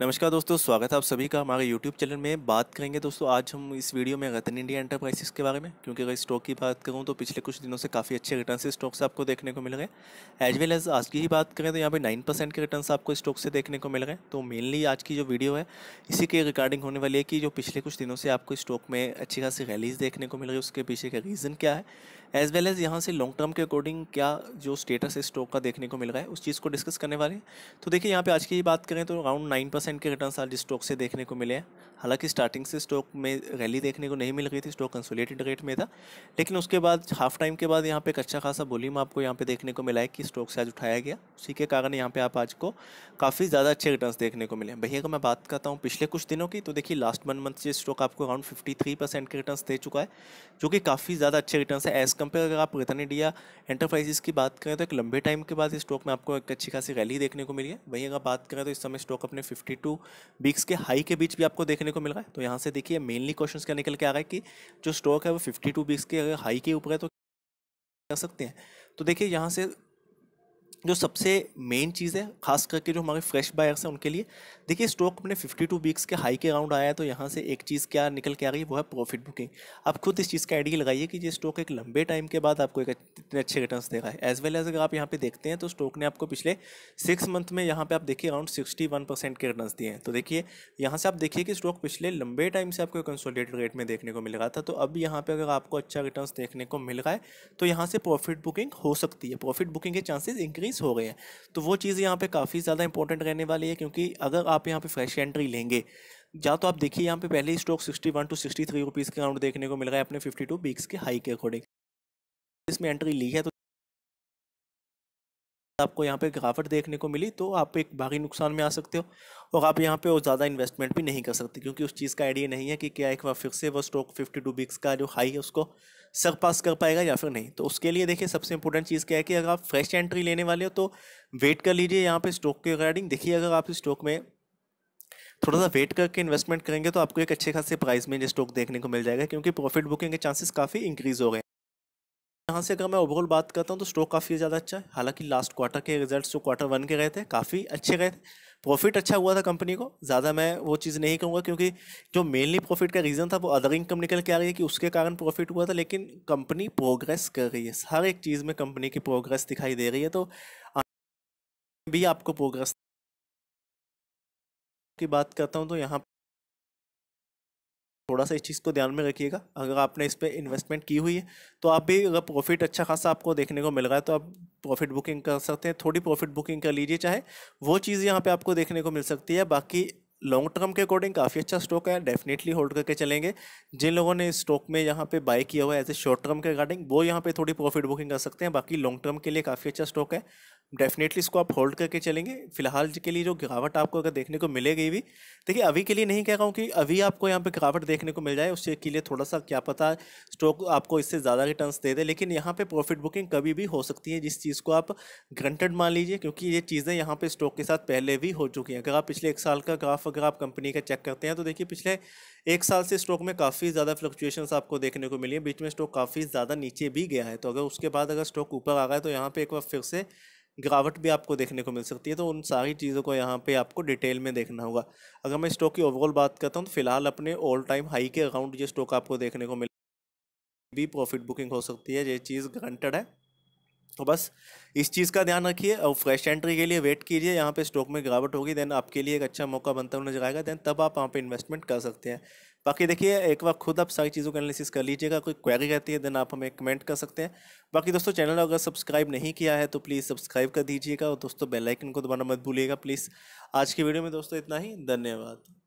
नमस्कार दोस्तों स्वागत है आप सभी का हमारे यूट्यूब चैनल में बात करेंगे दोस्तों आज हम इस वीडियो में रतन इंडिया एंटरप्राइजेस के बारे में क्योंकि अगर स्टॉक की बात करूं तो पिछले कुछ दिनों से काफ़ी अच्छे रिटर्न से स्टॉक्स आपको देखने को मिल रहे हैं एज वेल एज आज की ही बात करें तो यहाँ पे नाइन परसेंट के रिटर्न आपको स्टॉक से देखने को मिल रहे हैं तो मेनली आज की जो वीडियो है इसी के रिगार्डिंग होने वाली है कि जो पिछले कुछ दिनों से आपको स्टॉक में अच्छी खासी रैलीज देखने को मिल रही है उसके पीछे का रीज़न क्या है एज वेल एज़ यहाँ से लॉन्ग टर्म के अकॉर्डिंग क्या जो स्टेटस है स्टॉक का देखने को मिल रहा है उस चीज़ को डिस्कस करने वाले हैं तो देखिए यहाँ पे आज की बात करें तो अराउंड नाइन परसेंट के रिटर्न आज स्टॉक से देखने को मिले हैं हालांकि स्टार्टिंग से स्टॉक में रैली देखने को नहीं मिल रही थी स्टॉक कंसोलिडेटेड रेट में था लेकिन उसके बाद हाफ टाइम के बाद यहाँ पे एक अच्छा खासा वॉल्यूम आपको यहाँ पे देखने को मिला है कि स्टॉक से आज उठाया गया उसी के कारण यहाँ पे आप आज को काफ़ी ज़्यादा अच्छे रिटर्न देखने को मिले भैया अगर मैं बात करता हूँ पिछले कुछ दिनों की तो देखिए लास्ट वन मंथ से स्टॉक आपको अराउंड फिफ्टी के रिटर्न दे चुका है जो कि काफ़ी ज़्यादा अच्छे रिटर्न है एज़ कंपेयर अगर आप इंडिया एंटरप्राइजेस की बात करें तो एक लंबे टाइम के बाद इस स्टॉक में आपको एक अच्छी खासी रैली देखने को मिली है वहीं अगर बात करें तो इस समय स्टॉक अपने 52 वीक्स के हाई के बीच भी आपको देखने को मिल रहा है तो यहाँ से देखिए मेनली क्वेश्चन क्या निकल के आ रहा है कि जो स्टॉक है वो फिफ्टी वीक्स के अगर हाई के ऊपर है तो कर सकते हैं तो देखिए यहाँ से जो सबसे मेन चीज़ है खास करके जो हमारे फ्रेश बायर्स हैं उनके लिए देखिए स्टॉक अपने 52 वीक्स के हाई के राउंड आया है तो यहाँ से एक चीज़ क्या निकल के आ रही है वो है प्रॉफिट बुकिंग आप खुद इस चीज़ का आइडिया लगाइए कि ये स्टॉक एक लंबे टाइम के बाद आपको एक इतने अच्छे रिटर्न दे रहा है एज वेल एज अगर आप यहाँ पे देखते हैं तो स्टॉक ने आपको पिछले सिक्स मंथ में यहाँ पर आप देखिए अराउंड सिक्सटी के रिटर्न दिए हैं तो देखिए यहाँ से आप देखिए कि स्टॉक पिछले लंबे टाइम से आपको कंसोलिडेटेड रेट में देखने को मिल रहा था तो अब यहाँ पर अगर आपको अच्छा रिटर्न देखने को मिल रहा है तो यहाँ से प्रॉफिट बुकिंग हो सकती है प्रॉफिट बुकिंग के चांसेज इंक्रीज एक्सपीरियंस हो गए हैं तो वो चीज़ यहाँ पे काफ़ी ज़्यादा इंपॉर्टेंट रहने वाली है क्योंकि अगर आप यहाँ पे फ्रेश एंट्री लेंगे या तो आप देखिए यहाँ पे पहले ही stock sixty one two sixty three rupees के अराउंड देखने को मिल रहा है अपने फिफ्टी टू बीक्स के हाई के अकॉर्डिंग इसमें एंट्री ली है तो आपको यहाँ पे गिरावट देखने को मिली तो आप एक भारी नुकसान में आ सकते हो और आप यहाँ पे और ज़्यादा इन्वेस्टमेंट भी नहीं कर सकते क्योंकि उस चीज़ का आइडिया नहीं है कि क्या एक बार फिर से वो स्टॉक 52 बीक्स का जो हाई है उसको सरपास कर पाएगा या फिर नहीं तो उसके लिए देखिए सबसे इंपॉर्टेंट चीज़ क्या है कि अगर आप फ्रेश एंट्री लेने वाले हो तो वेट कर लीजिए यहाँ पे स्टॉक के रिगार्डिंग देखिए अगर आप इस स्टॉक में थोड़ा सा वेट करके इन्वेस्टमेंट करेंगे तो आपको एक अच्छे खासे प्राइस में ये स्टॉक देखने को मिल जाएगा क्योंकि प्रॉफिट बुकिंग के चांसेस काफ़ी इंक्रीज़ हो गए यहाँ से अगर मैं ओवरऑल बात करता हूँ तो स्टॉक काफ़ी ज़्यादा अच्छा है हालांकि लास्ट क्वार्टर के रिजल्ट्स जो क्वार्टर वन के गए थे काफ़ी अच्छे गए थे प्रॉफिट अच्छा हुआ था कंपनी को ज़्यादा मैं वो चीज़ नहीं कहूँगा क्योंकि जो मेनली प्रॉफिट का रीज़न था वो अदर इनकम निकल के आ रही है कि उसके कारण प्रॉफिट हुआ था लेकिन कंपनी प्रोग्रेस कर रही है हर एक चीज़ में कंपनी की प्रोग्रेस दिखाई दे रही है तो भी आपको प्रोग्रेस की बात करता हूँ तो यहाँ थोड़ा सा इस चीज़ को ध्यान में रखिएगा अगर आपने इस पर इन्वेस्टमेंट की हुई है तो आप भी अगर प्रॉफिट अच्छा खासा आपको देखने को मिल रहा है तो आप प्रॉफिट बुकिंग कर सकते हैं थोड़ी प्रॉफिट बुकिंग कर लीजिए चाहे वो चीज़ यहाँ पे आपको देखने को मिल सकती है बाकी लॉन्ग टर्म के अकॉर्डिंग काफ़ी अच्छा स्टॉक है डेफिनेटली होल्ड करके चलेंगे जिन लोगों ने स्टॉक में यहाँ पे बाय किया हुआ है एज ए शॉर्ट टर्म के अकॉर्डिंग वो यहाँ पे थोड़ी प्रॉफिट बुकिंग कर सकते हैं बाकी लॉन्ग टर्म के लिए काफ़ी अच्छा स्टॉक है डेफिनेटली इसको आप होल्ड करके चलेंगे फिलहाल के लिए जो गिरावट आपको अगर देखने को मिलेगी भी देखिए अभी के लिए नहीं कह रहा हूँ कि अभी आपको यहाँ पे गिरावट देखने को मिल जाए उससे के लिए थोड़ा सा क्या पता स्टॉक आपको इससे ज़्यादा रिटर्न दे दे लेकिन यहाँ पर प्रॉफिट बुकिंग कभी भी हो सकती है जिस चीज़ को आप ग्रंटेड मान लीजिए क्योंकि ये चीज़ें यहाँ पर स्टॉक के साथ पहले भी हो चुकी हैं अगर आप पिछले एक साल का ग्राफ अगर आप कंपनी का चेक करते हैं तो देखिए पिछले एक साल से स्टॉक में काफ़ी ज़्यादा फ्लक्चुएशन आपको देखने को मिली है बीच में स्टॉक काफ़ी ज़्यादा नीचे भी गया है तो अगर उसके बाद अगर स्टॉक ऊपर आ गया तो यहाँ पर एक बार फिर से गिरावट भी आपको देखने को मिल सकती है तो उन सारी चीज़ों को यहाँ पे आपको डिटेल में देखना होगा अगर मैं स्टॉक की ओवरऑल बात करता हूँ तो फिलहाल अपने ऑल टाइम हाई के अकाउंट ये स्टॉक आपको देखने को मिल भी प्रॉफिट बुकिंग हो सकती है ये चीज़ ग्रंटेड है तो बस इस चीज़ का ध्यान रखिए और फ्रेश एंट्री के लिए वेट कीजिए यहाँ पे स्टॉक में गिरावट होगी देन आपके लिए एक अच्छा मौका बनता हुआ नजर आएगा देन तब आप वहाँ पे इन्वेस्टमेंट कर सकते हैं बाकी देखिए एक बार खुद आप सारी चीज़ों का एनालिसिस कर लीजिएगा कोई क्वेरी रहती है देन आप हमें कमेंट कर सकते हैं बाकी दोस्तों चैनल अगर सब्सक्राइब नहीं किया है तो प्लीज़ सब्सक्राइब कर दीजिएगा और दोस्तों बेलाइकन को दोबारा मत भूलिएगा प्लीज़ आज की वीडियो में दोस्तों इतना ही धन्यवाद